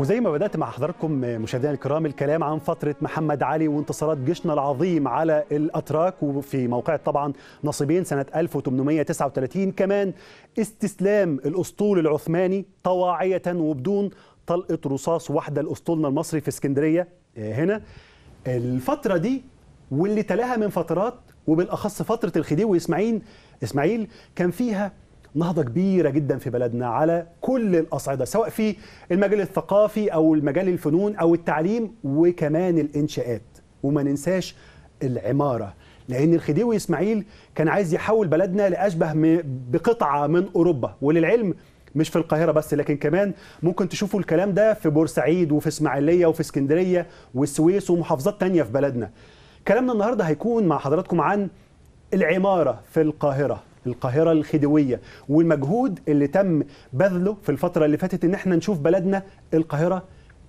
وزي ما بدأت مع حضراتكم آه، مشاهدينا الكرام الكلام عن فترة محمد علي وانتصارات جيشنا العظيم على الأتراك وفي موقع طبعا نصيبين سنة 1839 كمان استسلام الأسطول العثماني طواعية وبدون طلقة رصاص واحدة لأسطولنا المصري في اسكندرية آه، هنا الفترة دي واللي تلاها من فترات وبالأخص فترة الخديوي إسماعيل إسماعيل كان فيها نهضة كبيرة جدا في بلدنا على كل الأصعدة سواء في المجال الثقافي أو المجال الفنون أو التعليم وكمان الإنشاءات وما ننساش العمارة لأن الخديوي إسماعيل كان عايز يحول بلدنا لأشبه بقطعة من أوروبا وللعلم مش في القاهره بس لكن كمان ممكن تشوفوا الكلام ده في بورسعيد وفي اسماعيليه وفي اسكندريه والسويس ومحافظات تانية في بلدنا كلامنا النهارده هيكون مع حضراتكم عن العماره في القاهره القاهرة الخديوية والمجهود اللي تم بذله في الفترة اللي فاتت إن احنا نشوف بلدنا القاهرة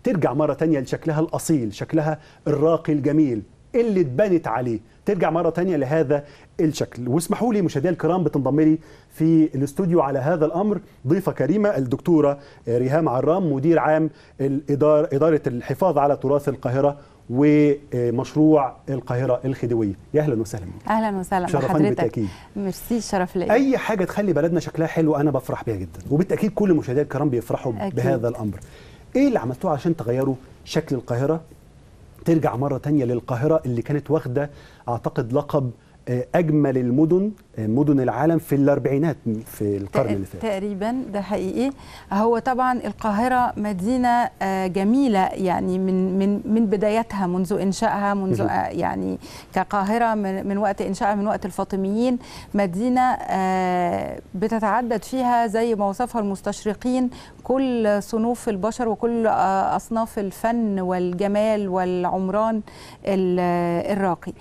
ترجع مرة تانية لشكلها الأصيل شكلها الراقي الجميل اللي اتبنت عليه ترجع مرة تانية لهذا الشكل واسمحوا لي مشاهدينا الكرام بتنضم لي في الاستوديو على هذا الأمر ضيفة كريمة الدكتورة ريهام عرام مدير عام الإدارة إدارة الحفاظ على تراث القاهرة ومشروع القاهرة الخديوية يا أهلا وسهلا أهلا وسهلا شرفا بالتأكيد ميرسي شرف لي أي حاجة تخلي بلدنا شكلها حلو أنا بفرح بيها جدا وبالتأكيد كل مشاهدينا الكرام بيفرحوا أكيد. بهذا الأمر إيه اللي عملتوه عشان تغيروا شكل القاهرة ترجع مرة تانية للقاهرة اللي كانت واخدة أعتقد لقب آه، أجمل المدن مدن العالم في الاربعينات في القرن اللي فات تقريبا ده حقيقي هو طبعا القاهره مدينه آه، جميله يعني من من من بدايتها منذ انشائها منذ آه، يعني كقاهره من, من وقت انشائها من وقت الفاطميين مدينه آه، بتتعدد فيها زي ما وصفها المستشرقين كل صنوف البشر وكل اصناف الفن والجمال والعمران الراقي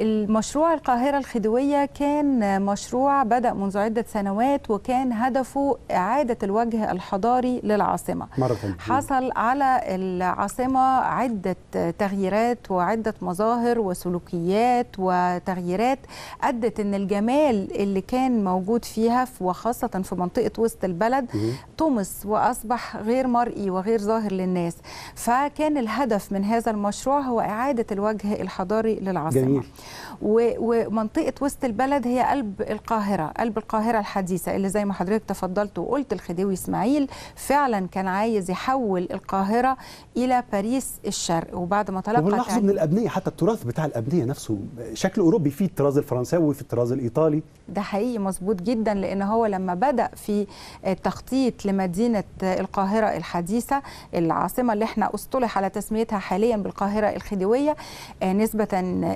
المشروع القاهره الخديويه التنمية كان مشروع بدأ منذ عدة سنوات وكان هدفه إعادة الوجه الحضاري للعاصمة مرة حصل على العاصمة عدة تغييرات وعدة مظاهر وسلوكيات وتغييرات أدت أن الجمال اللي كان موجود فيها وخاصة في منطقة وسط البلد طمس وأصبح غير مرئي وغير ظاهر للناس فكان الهدف من هذا المشروع هو إعادة الوجه الحضاري للعاصمة جميل. ومنطقة وسط وسط البلد هي قلب القاهرة قلب القاهرة الحديثة اللي زي ما حضرتك تفضلت وقلت الخديوي إسماعيل فعلا كان عايز يحول القاهرة إلى باريس الشرق وبعد ما تلقى لاحظوا من الأبنية حتى التراث بتاع الأبنية نفسه شكل أوروبي فيه الطراز الفرنساوي في الطراز الإيطالي ده حقيقي مظبوط جدا لأن هو لما بدأ في التخطيط لمدينة القاهرة الحديثة العاصمة اللي احنا أصطلح على تسميتها حاليا بالقاهرة الخديوية آه، نسبة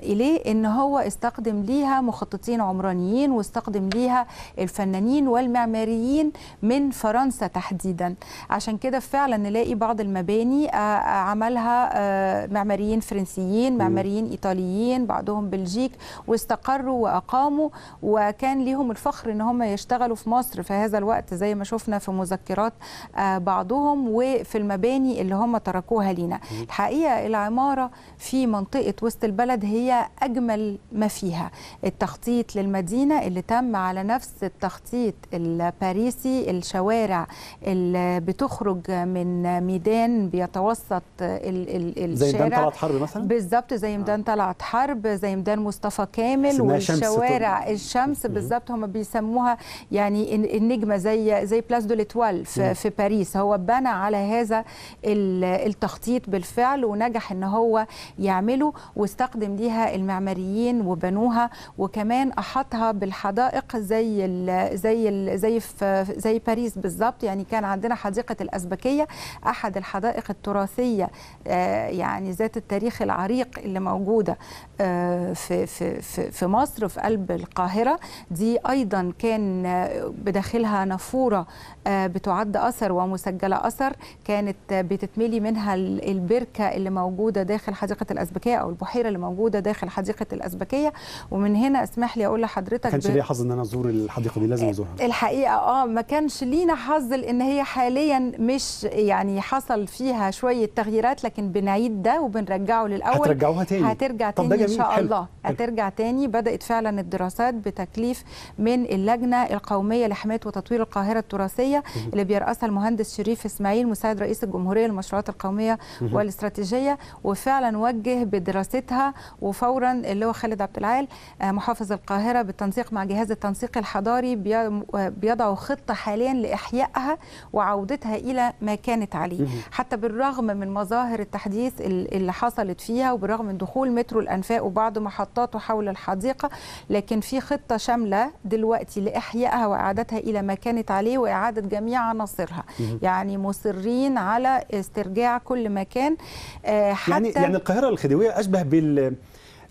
إليه إن هو استخدم ليها مخططات مخططين عمرانيين واستقدم ليها الفنانين والمعماريين من فرنسا تحديدا عشان كده فعلا نلاقي بعض المباني آه، آه، عملها آه، معماريين فرنسيين معماريين ايطاليين بعضهم بلجيك واستقروا واقاموا وكان ليهم الفخر ان هم يشتغلوا في مصر في هذا الوقت زي ما شفنا في مذكرات بعضهم وفي المباني اللي هم تركوها لينا الحقيقه العماره في منطقه وسط البلد هي اجمل ما فيها التخطيط التخطيط للمدينة اللي تم على نفس التخطيط الباريسي الشوارع اللي بتخرج من ميدان بيتوسط ال ال الشارع زي ميدان طلعت حرب مثلا بالظبط زي آه. ميدان طلعت حرب زي ميدان مصطفى كامل والشوارع شمس الشمس بالظبط هم بيسموها يعني النجمة زي زي بلاس دو لتوال في, في باريس هو بنى على هذا التخطيط بالفعل ونجح ان هو يعمله واستخدم ليها المعماريين وبنوها وكمان كمان احاطها بالحدائق زي ال زي ال زي في زي باريس بالظبط يعني كان عندنا حديقه الازبكيه احد الحدائق التراثيه آه، يعني ذات التاريخ العريق اللي موجوده آه، في في في مصر في قلب القاهره دي ايضا كان آه، بداخلها نافوره بتعد اثر ومسجله اثر كانت بتتملي منها البركه اللي موجوده داخل حديقه الازبكيه او البحيره اللي موجوده داخل حديقه الازبكيه ومن هنا اسمها تسمح لي اقول لحضرتك كانش ليا حظ ان انا ازور الحديقه دي لازم إيه، ازورها الحقيقه اه ما كانش لينا حظ لان هي حاليا مش يعني حصل فيها شويه تغييرات لكن بنعيد ده وبنرجعه للاول هترجعوها تاني هترجع تاني ان شاء حلو. الله حلو. هترجع تاني بدات فعلا الدراسات بتكليف من اللجنه القوميه لحمايه وتطوير القاهره التراثيه اللي بيرأسها المهندس شريف اسماعيل مساعد رئيس الجمهوريه للمشروعات القوميه والاستراتيجيه وفعلا وجه بدراستها وفورا اللي هو خالد عبد العال آه، محافظ القاهرة بالتنسيق مع جهاز التنسيق الحضاري بيضعوا خطة حاليا لإحيائها وعودتها إلى ما كانت عليه حتى بالرغم من مظاهر التحديث اللي حصلت فيها وبالرغم من دخول مترو الأنفاق وبعض محطاته حول الحديقة لكن في خطة شاملة دلوقتي لإحيائها وإعادتها إلى ما كانت عليه وإعادة جميع عناصرها يعني مصرين على استرجاع كل مكان آه، يعني حتى يعني يعني القاهرة الخديوية أشبه بال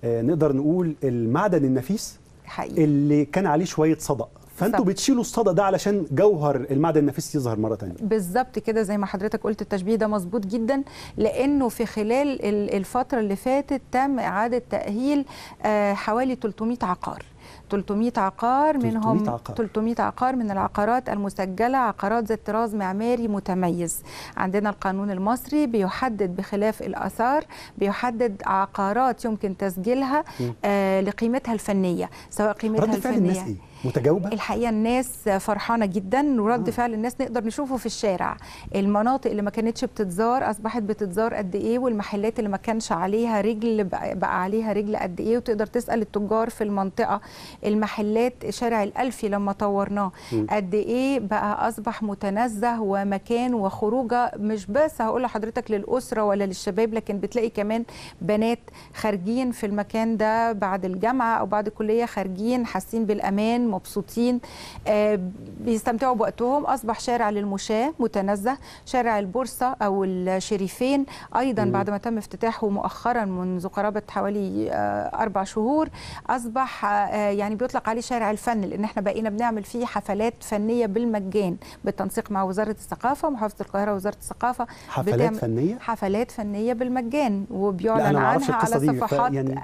آه، نقدر نقول المعدن النفيس حقيقي. اللي كان عليه شويه صدأ فانتوا بتشيلوا الصدى ده علشان جوهر المعدن النفيس يظهر مره ثانيه بالظبط كده زي ما حضرتك قلت التشبيه ده مظبوط جدا لانه في خلال الفتره اللي فاتت تم اعاده تاهيل آه، حوالي 300 عقار 300 عقار منهم 300 عقار, من العقارات المسجله عقارات ذات طراز معماري متميز عندنا القانون المصري بيحدد بخلاف الاثار بيحدد عقارات يمكن تسجيلها آه لقيمتها الفنيه سواء قيمتها رد الفنيه الناس إيه؟ متجاوبه الحقيقه الناس فرحانه جدا ورد فعل الناس نقدر نشوفه في الشارع المناطق اللي ما كانتش بتتزار اصبحت بتتزار قد ايه والمحلات اللي ما كانش عليها رجل بقى عليها رجل قد ايه وتقدر تسال التجار في المنطقه المحلات شارع الالفي لما طورناه قد ايه بقى اصبح متنزه ومكان وخروجه مش بس هقول لحضرتك للاسره ولا للشباب لكن بتلاقي كمان بنات خارجين في المكان ده بعد الجامعه او بعد الكليه خارجين حاسين بالامان مبسوطين آه، بيستمتعوا بوقتهم أصبح شارع للمشاة متنزه شارع البورصة أو الشريفين أيضا بعد ما تم افتتاحه مؤخرا منذ قرابة حوالي آه، أربع شهور أصبح آه، يعني بيطلق عليه شارع الفن لأن احنا بقينا بنعمل فيه حفلات فنية بالمجان بالتنسيق مع وزارة الثقافة ومحافظة القاهرة وزارة الثقافة حفلات فنية؟ حفلات فنية بالمجان وبيعلن عنها على صفحات يعني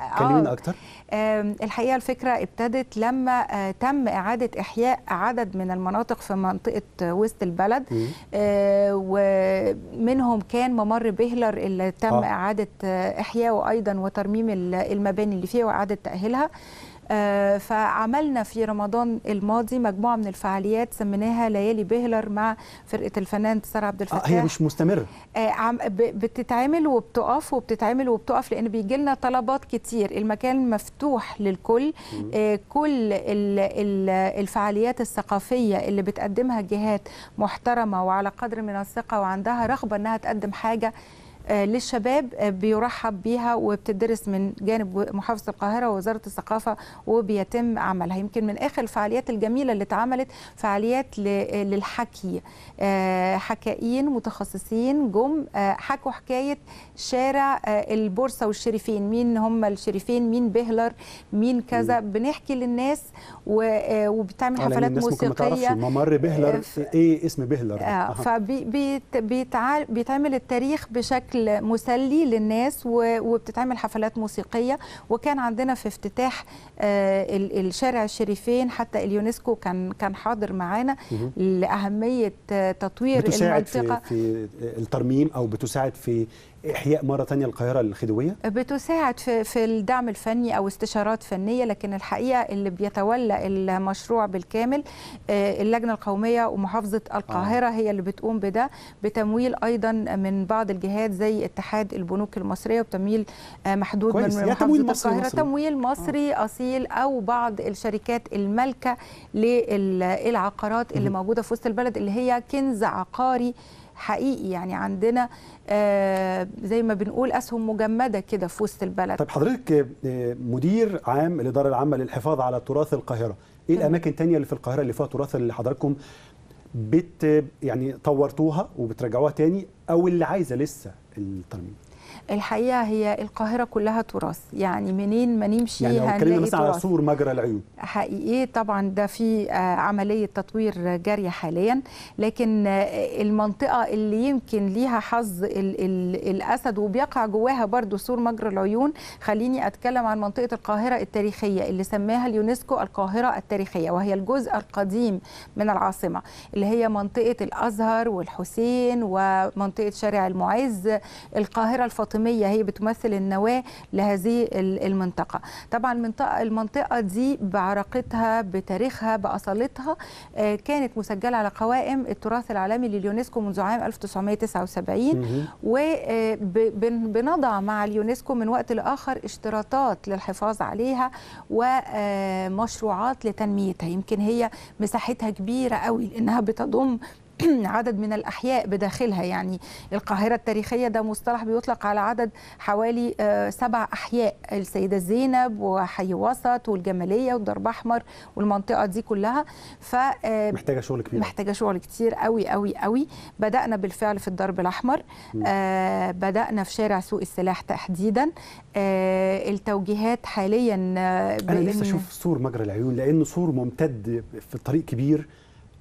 أكتر الحقيقة الفكرة ابتدت لما تم تم إعادة إحياء عدد من المناطق في منطقة وسط البلد آه ومنهم كان ممر بهلر اللي تم آه. إعادة إحياءه أيضا وترميم المباني اللي فيه وإعادة تأهيلها آه، فعملنا في رمضان الماضي مجموعه من الفعاليات سميناها ليالي بهلر مع فرقه الفنان سارة عبد آه، الفتاح هي مش مستمره آه، بتتعمل وبتقف وبتتعمل وبتقف لان بيجي لنا طلبات كتير المكان مفتوح للكل كل الفعاليات الثقافيه اللي بتقدمها جهات محترمه وعلى قدر من الثقه وعندها رغبه انها تقدم حاجه آه، للشباب آه، بيرحب بيها وبتدرس من جانب محافظه القاهره ووزاره الثقافه وبيتم عملها يمكن من اخر الفعاليات الجميله اللي اتعملت فعاليات للحكي آه، حكائيين متخصصين جم حكوا حكايه شارع آه، البورصه والشريفين مين هم الشريفين مين بهلر مين كذا بنحكي للناس آه، وبتعمل حفلات الناس موسيقيه ممكن ما تعرفش ممر بهلر آه، ايه اسم بهلر اه فبيتعمل التاريخ بشكل مسلي للناس وبتتعمل حفلات موسيقيه وكان عندنا في افتتاح الشارع الشريفين حتى اليونسكو كان كان حاضر معانا لاهميه تطوير بتساعد المنطقه في, في الترميم او بتساعد في احياء مره ثانيه القاهره الخديويه بتساعد في في الدعم الفني او استشارات فنيه لكن الحقيقه اللي بيتولى المشروع بالكامل آه، اللجنه القوميه ومحافظه القاهره آه. هي اللي بتقوم بده بتمويل ايضا من بعض الجهات زي اتحاد البنوك المصريه وتمويل آه، محدود كويس. من يعني محافظه تمويل مصري القاهره مصري. تمويل آه. مصري آه. اصيل او بعض الشركات المالكه للعقارات اللي م. موجوده في وسط البلد اللي هي كنز عقاري حقيقي يعني عندنا آه، زي ما بنقول اسهم مجمده كده في وسط البلد طيب حضرتك آه، مدير عام الاداره العامه للحفاظ على تراث القاهره ايه الاماكن الثانيه اللي في القاهره اللي فيها تراث اللي حضراتكم بت يعني طورتوها وبترجعوها تاني او اللي عايزه لسه الترميم الحقيقه هي القاهره كلها تراث يعني منين ما نمشي يعني هنلاقي اتكلمنا مثلا على سور مجرى العيون حقيقي طبعا ده في آه، عمليه تطوير جاريه حاليا لكن آه، المنطقه اللي يمكن ليها حظ الاسد وبيقع جواها برضو سور مجرى العيون خليني اتكلم عن منطقه القاهره التاريخيه اللي سماها اليونسكو القاهره التاريخيه وهي الجزء القديم من العاصمه اللي هي منطقه الازهر والحسين ومنطقه شارع المعز القاهره الفاطميه القطمية هي بتمثل النواة لهذه المنطقة طبعا المنطقة, المنطقة دي بعراقتها بتاريخها بأصالتها آه، كانت مسجلة على قوائم التراث العالمي لليونسكو منذ عام 1979 وبنضع آه، مع اليونسكو من وقت لآخر اشتراطات للحفاظ عليها ومشروعات آه، لتنميتها يمكن هي مساحتها كبيرة قوي لأنها بتضم عدد من الأحياء بداخلها يعني القاهرة التاريخية ده مصطلح بيطلق على عدد حوالي آه، سبع أحياء السيدة زينب وحي وسط والجمالية والضرب أحمر والمنطقة دي كلها ف آه، محتاجة شغل كبير محتاجة شغل كتير قوي قوي قوي بدأنا بالفعل في الضرب الأحمر آه، بدأنا في شارع سوق السلاح تحديدا التوجيهات حاليا أنا لسه أشوف سور مجرى العيون لأنه سور ممتد في طريق كبير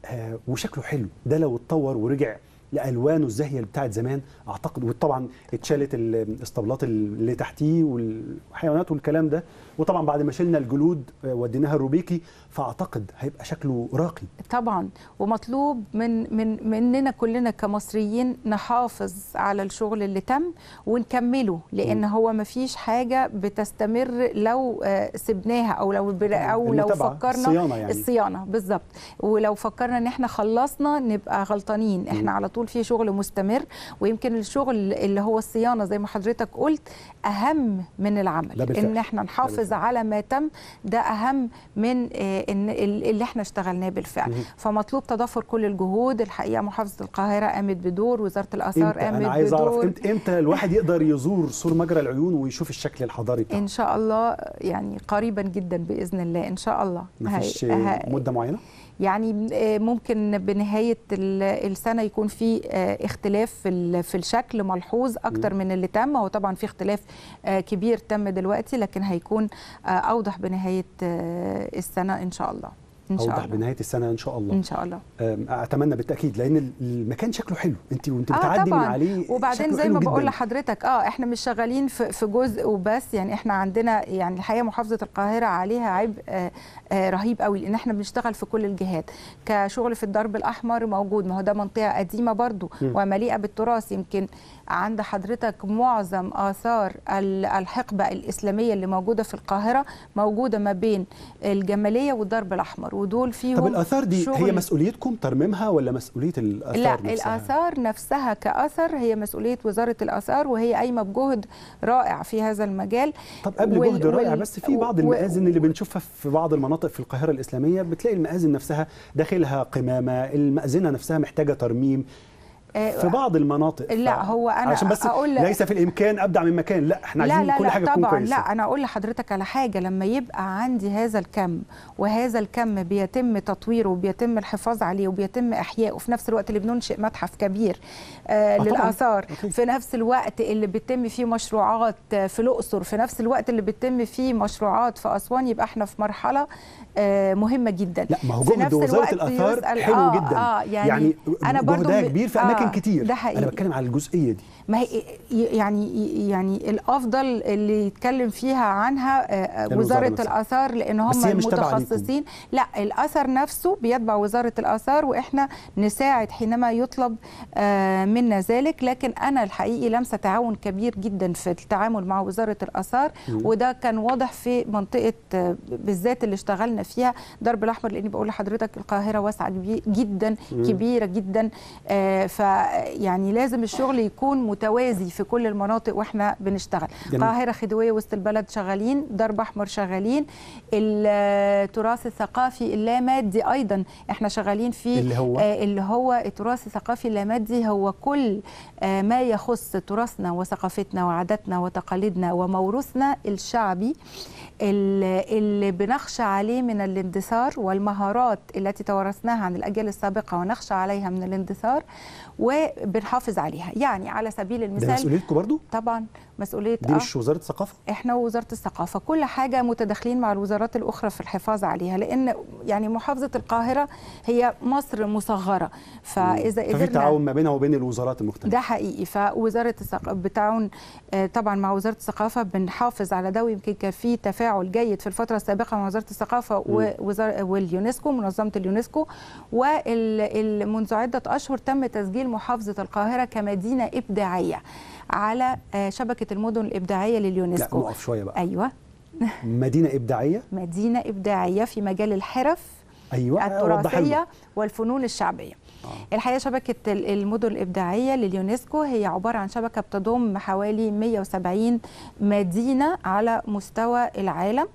آه، وشكله حلو ده لو اتطور ورجع لالوانه الزاهيه بتاعه بتاعت زمان اعتقد وطبعا اتشالت الاسطبلات اللي تحتيه والحيوانات والكلام ده وطبعا بعد ما شلنا الجلود آه، وديناها الروبيكي فاعتقد هيبقى شكله راقي طبعا ومطلوب من من مننا كلنا كمصريين نحافظ على الشغل اللي تم ونكمله لان هو ما فيش حاجه بتستمر لو آه، سبناها او لو او لو فكرنا الصيانه يعني. الصيانه بالظبط ولو فكرنا ان احنا خلصنا نبقى غلطانين احنا م. على طول في شغل مستمر ويمكن الشغل اللي هو الصيانه زي ما حضرتك قلت اهم من العمل ان احنا نحافظ نحافظ على ما تم ده اهم من آه، اللي احنا اشتغلناه بالفعل فمطلوب تضافر كل الجهود الحقيقه محافظه القاهره قامت بدور وزاره الاثار قامت بدور انا عايز اعرف امتى امتى الواحد يقدر يزور سور مجرى العيون ويشوف الشكل الحضاري بتاعه ان شاء الله يعني قريبا جدا باذن الله ان شاء الله مفيش هاي مده معينه يعني آه، ممكن بنهايه السنه يكون في آه، اختلاف في الشكل ملحوظ اكتر من اللي تم هو طبعا في اختلاف آه، كبير تم دلوقتي لكن هيكون اوضح بنهايه السنه ان شاء الله ان شاء اوضح الله. بنهايه السنه ان شاء الله ان شاء الله اتمنى بالتاكيد لان المكان شكله حلو انت وانت آه بتعدي طبعًا. من عليه وبعدين زي ما بقول لحضرتك اه احنا مش شغالين في, في جزء وبس يعني احنا عندنا يعني الحقيقه محافظه القاهره عليها عبء آه آه رهيب قوي لان احنا بنشتغل في كل الجهات كشغل في الدرب الاحمر موجود ما هو ده منطقه قديمه برضو ومليئه بالتراث يمكن عند حضرتك معظم آثار الحقبة الإسلامية اللي موجودة في القاهرة موجودة ما بين الجمالية والدرب الأحمر ودول فيهم طب الآثار دي شغل هي مسؤوليتكم ترميمها ولا مسؤولية الآثار لا نفسها؟ الآثار نفسها كأثر هي مسؤولية وزارة الآثار وهي قايمة بجهد رائع في هذا المجال طب قبل وال... جهد رائع بس في بعض المآذن اللي بنشوفها في بعض المناطق في القاهرة الإسلامية بتلاقي المآذن نفسها داخلها قمامة المأذنة نفسها محتاجة ترميم آه، في بعض المناطق لا هو انا عشان بس أقول ليس في الامكان ابدع من مكان لا احنا عايزين لا لا كل حاجه طبعا تكون كويسه لا انا اقول لحضرتك على حاجه لما يبقى عندي هذا الكم وهذا الكم بيتم تطويره وبيتم الحفاظ عليه وبيتم احيائه في نفس الوقت اللي بننشئ متحف كبير آه, آه، للاثار في نفس الوقت اللي بيتم فيه مشروعات آه، في الاقصر في نفس الوقت اللي بيتم فيه مشروعات في اسوان يبقى احنا في مرحله آه، مهمه جدا لا ما هو جهد وزاره الاثار حلو آه جدا آه يعني, يعني انا برضو جهدها كبير في اماكن آه كتير ده حقيقي. انا بتكلم على الجزئيه دي ما هي يعني يعني الافضل اللي يتكلم فيها عنها آه، آه، وزاره الاثار لان هم المتخصصين لا الاثر نفسه بيتبع وزاره الاثار واحنا نساعد حينما يطلب آه، منا ذلك لكن انا الحقيقي لمسه تعاون كبير جدا في التعامل مع وزاره الاثار وده كان واضح في منطقه بالذات اللي اشتغلنا فيها درب الاحمر لاني بقول لحضرتك القاهره واسعه جدا كبيره جدا فيعني لازم الشغل يكون متوازي في كل المناطق واحنا بنشتغل القاهره خديويه وسط البلد شغالين درب احمر شغالين التراث الثقافي اللامادي ايضا احنا شغالين في اللي هو آه اللي هو التراث الثقافي اللامادي هو كل آه ما يخص تراثنا وثقافتنا وعاداتنا وتقاليدنا وموروثنا الشعبي اللي بنخشى عليه من الاندثار والمهارات التي توارثناها عن الاجيال السابقه ونخشى عليها من الاندثار وبنحافظ عليها يعني على سبيل المثال ده مسؤوليتكم برضو طبعا مسؤوليه دي آه، مش وزاره الثقافه احنا وزاره الثقافه كل حاجه متداخلين مع الوزارات الاخرى في الحفاظ عليها لان يعني محافظه القاهره هي مصر مصغره فاذا قدرنا ففي تعاون ما بينها وبين الوزارات المختلفه ده حقيقي فوزاره الثقافه بتعاون آه، طبعا مع وزاره الثقافه بنحافظ على ده ويمكن كان في تفاعل جيد في الفتره السابقه مع وزاره الثقافه ووزاره واليونسكو منظمه اليونسكو ومنذ عده اشهر تم تسجيل محافظه القاهره كمدينه ابداعيه على آه، شبكه المدن الابداعيه لليونسكو لا شويه بقى ايوه مدينه ابداعيه مدينه ابداعيه في مجال الحرف أيوة آه، التراثية والفنون الشعبية آه. الحقيقه شبكه المدن الابداعيه لليونسكو هي عباره عن شبكه بتضم حوالي 170 مدينه على مستوى العالم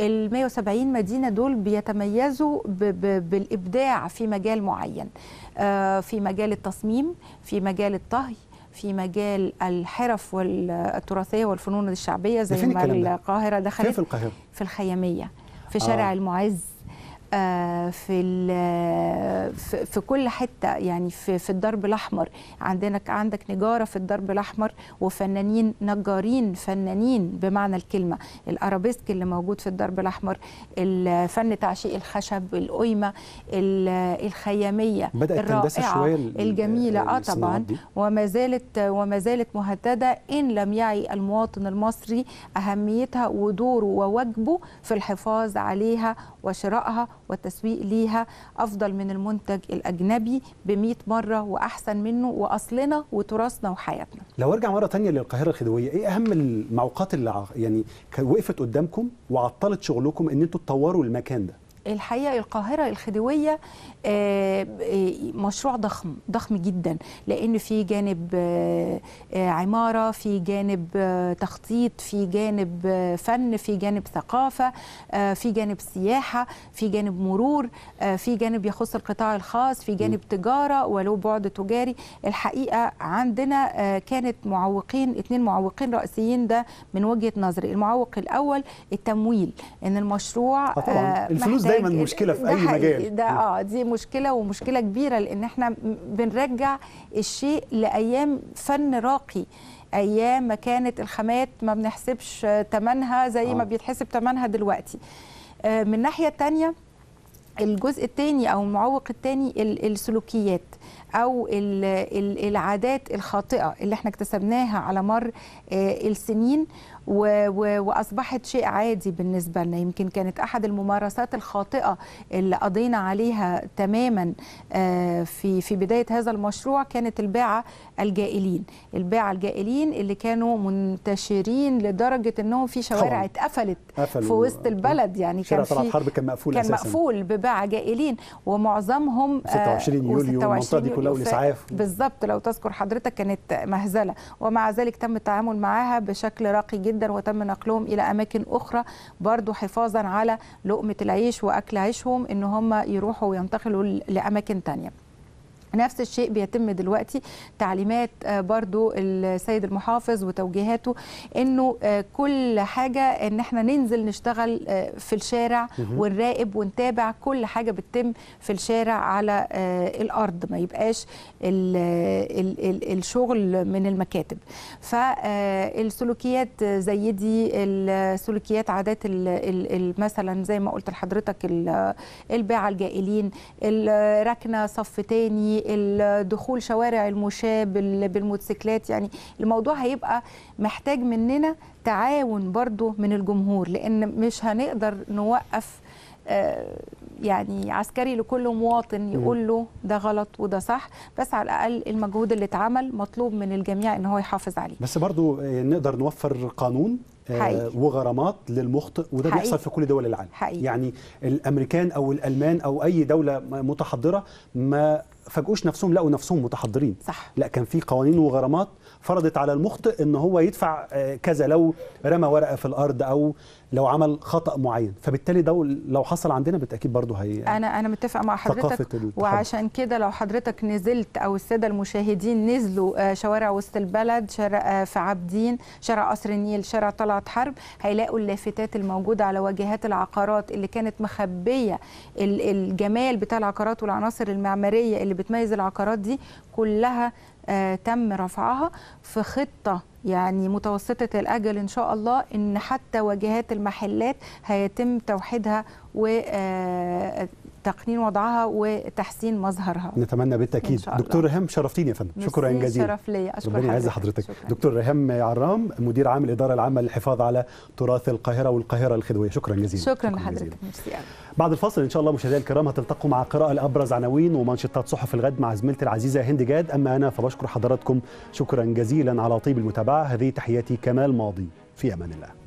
ال 170 مدينه دول بيتميزوا ب ب بالابداع في مجال معين آه في مجال التصميم في مجال الطهي في مجال الحرف والتراثيه والفنون الشعبيه زي ما القاهره دخلت في القاهره في الخياميه في شارع آه. المعز آه، في في كل حته يعني في في الدرب الاحمر عندك عندك نجاره في الدرب الاحمر وفنانين نجارين فنانين بمعنى الكلمه الارابيسك اللي موجود في الدرب الاحمر الفن تعشيق الخشب القيمه الخياميه بدأت الرائعه شوية الجميله اه طبعا وما زالت وما زالت مهدده ان لم يعي المواطن المصري اهميتها ودوره وواجبه في الحفاظ عليها وشرائها والتسويق ليها افضل من المنتج الاجنبي ب مره واحسن منه واصلنا وتراثنا وحياتنا. لو ارجع مره ثانيه للقاهره الخديويه، ايه اهم الموقات اللي يعني وقفت قدامكم وعطلت شغلكم ان انتوا تطوروا المكان ده؟ الحقيقه القاهره الخديويه آه، آه، مشروع ضخم ضخم جدا لان في جانب آه، عماره في جانب تخطيط في جانب فن في جانب ثقافه في جانب سياحه في جانب مرور في جانب يخص القطاع الخاص في جانب تجاره ولو بعد تجاري الحقيقه عندنا كانت معوقين اثنين معوقين رئيسيين ده من وجهه نظري المعوق الاول التمويل ان المشروع طبعا الفلوس دايما مشكله في اي مجال ده اه دي مشكله ومشكله كبيره لان احنا بنرجع الشيء لايام فن راقي ايام ما كانت الخامات ما بنحسبش ثمنها زي آه. ما بيتحسب ثمنها دلوقتي آه، من ناحيه تانية الجزء الثاني او المعوق الثاني السلوكيات او العادات الخاطئه اللي احنا اكتسبناها على مر آه، السنين و... و... واصبحت شيء عادي بالنسبه لنا يمكن كانت احد الممارسات الخاطئه اللي قضينا عليها تماما آه، في في بدايه هذا المشروع كانت الباعه الجائلين الباعه الجائلين اللي كانوا منتشرين لدرجه انهم في شوارع اتقفلت في وسط البلد يعني كان في حرب كان مقفول كان أساساً. مقفول بباعه جائلين ومعظمهم 26 آه، يوليو المنطقه دي كلها والاسعاف بالظبط لو تذكر حضرتك كانت مهزله ومع ذلك تم التعامل معاها بشكل راقي جدا جدا وتم نقلهم الى اماكن اخرى برضو حفاظا على لقمه العيش واكل عيشهم ان هم يروحوا وينتقلوا لاماكن ثانيه نفس الشيء بيتم دلوقتي تعليمات آه، برضو السيد المحافظ وتوجيهاته انه آه، كل حاجه ان احنا ننزل نشتغل آه، في الشارع ونراقب ونتابع كل حاجه بتتم في الشارع على الارض ما يبقاش الشغل من المكاتب فالسلوكيات زي دي السلوكيات عادات مثلا زي ما قلت لحضرتك الباعه الجائلين الركنه صف تاني الدخول شوارع المشاة بالموتوسيكلات يعني الموضوع هيبقى محتاج مننا تعاون برضو من الجمهور لأن مش هنقدر نوقف آه، يعني عسكري لكل مواطن يقول له ده غلط وده صح بس على الاقل المجهود اللي اتعمل مطلوب من الجميع ان هو يحافظ عليه بس برضو آه، نقدر نوفر قانون آه، حقيقي. وغرامات للمخطئ وده حقيقي. بيحصل في كل دول العالم حقيقي. يعني الامريكان او الالمان او اي دوله متحضره ما فاجئوش نفسهم لقوا نفسهم متحضرين صح لا كان في قوانين وغرامات فرضت على المخطئ ان هو يدفع آه، كذا لو رمى ورقه في الارض او لو عمل خطا معين فبالتالي ده لو حصل عندنا بالتاكيد برضه هي انا انا متفق مع حضرتك وعشان كده لو حضرتك نزلت او الساده المشاهدين نزلوا آه، شوارع وسط البلد شارع آه، في عابدين شارع قصر النيل شارع طلعت حرب هيلاقوا اللافتات الموجوده على واجهات العقارات اللي كانت مخبيه الجمال بتاع العقارات والعناصر المعماريه اللي بتميز العقارات دي كلها آه، تم رفعها في خطه يعني متوسطه الاجل ان شاء الله ان حتى واجهات المحلات هيتم توحيدها و آه، تقنين وضعها وتحسين مظهرها نتمنى بالتاكيد دكتور رهام شرفتيني يا فندم شكرا جزيلا شرف ليا اشكر ربنا يعز حضرتك شكرا. دكتور رهام عرام مدير عام الاداره العامه للحفاظ على تراث القاهره والقاهره الخدويه شكرا جزيلا شكرا, شكرا لحضرتك ميرسي بعد الفاصل ان شاء الله مشاهدينا الكرام هتلتقوا مع قراءه لابرز عناوين ومنشطات صحف الغد مع زميلتي العزيزه هند جاد اما انا فبشكر حضراتكم شكرا جزيلا على طيب المتابعه هذه تحياتي كمال ماضي في امان الله